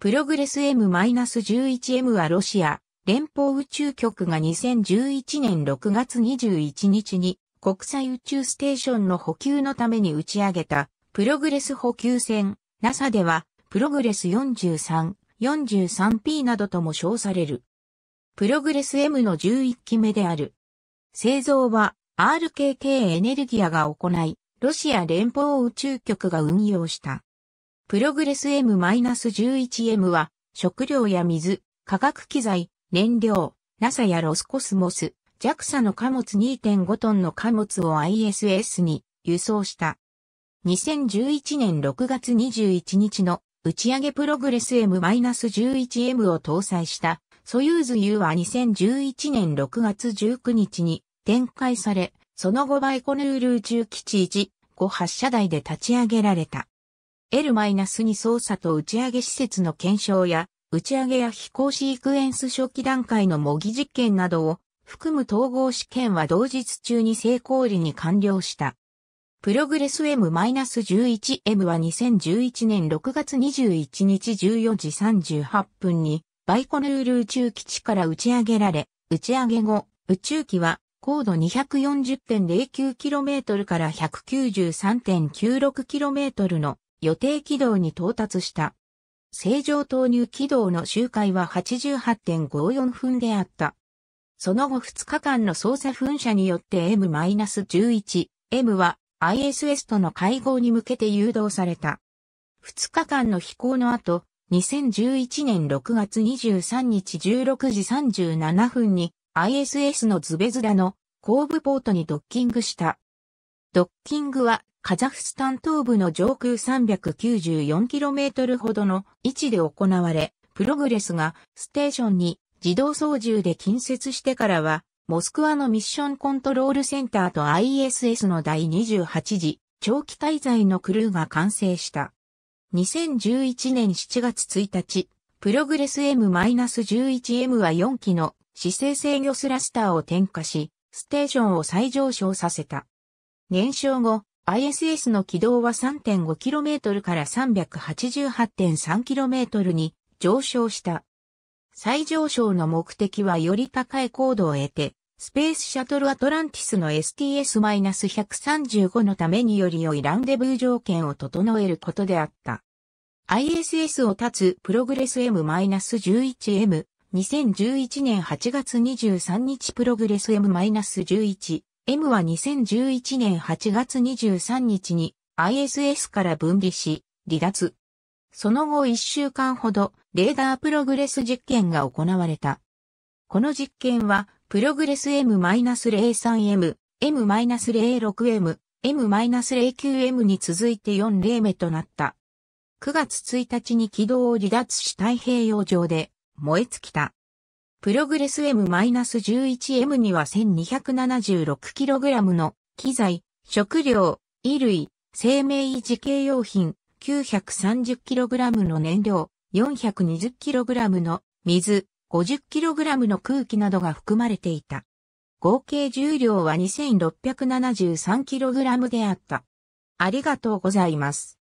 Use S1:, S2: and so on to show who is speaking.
S1: プログレス M-11M はロシア連邦宇宙局が2011年6月21日に国際宇宙ステーションの補給のために打ち上げたプログレス補給船 NASA ではプログレス43、43P などとも称される。プログレス M の11機目である。製造は RKK エネルギアが行い、ロシア連邦宇宙局が運用した。プログレス M-11M は、食料や水、化学機材、燃料、NASA やロスコスモス、JAXA の貨物2.5トンの貨物を ISS に輸送した。2011年6月21日の打ち上げプログレス M-11M を搭載したソユーズ U は2011年6月19日に展開され、その後バイコヌール宇宙基地1、5発射台で立ち上げられた。L-2 操作と打ち上げ施設の検証や、打ち上げや飛行シークエンス初期段階の模擬実験などを含む統合試験は同日中に成功裏に完了した。プログレス M-11M は2011年6月21日14時38分にバイコヌール宇宙基地から打ち上げられ、打ち上げ後、宇宙機は高度 240.09km から 193.96km の予定軌道に到達した。正常投入軌道の周回は88.54分であった。その後2日間の操作噴射によって M-11、M は ISS との会合に向けて誘導された。2日間の飛行の後、2011年6月23日16時37分に ISS のズベズダの後部ポートにドッキングした。ドッキングはカザフスタン東部の上空 394km ほどの位置で行われ、プログレスがステーションに自動操縦で近接してからは、モスクワのミッションコントロールセンターと ISS の第28次長期滞在のクルーが完成した。2011年7月1日、プログレス M-11M は4機の姿勢制御スラスターを点火し、ステーションを再上昇させた。燃焼後、ISS の軌道は 3.5km から 388.3km に上昇した。最上昇の目的はより高い高度を得て、スペースシャトルアトランティスの STS-135 のためにより良いランデブー条件を整えることであった。ISS を立つプログレス M-11M、2011年8月23日プログレス M-11、M は2011年8月23日に ISS から分離し、離脱。その後1週間ほど、レーダープログレス実験が行われた。この実験は、プログレス M-03M、M-06M、M-09M に続いて4例目となった。9月1日に軌道を離脱し太平洋上で燃え尽きた。プログレス M-11M には 1276kg の機材、食料、衣類、生命維持系用品、930kg の燃料、420kg の水、50kg の空気などが含まれていた。合計重量は 2673kg であった。ありがとうございます。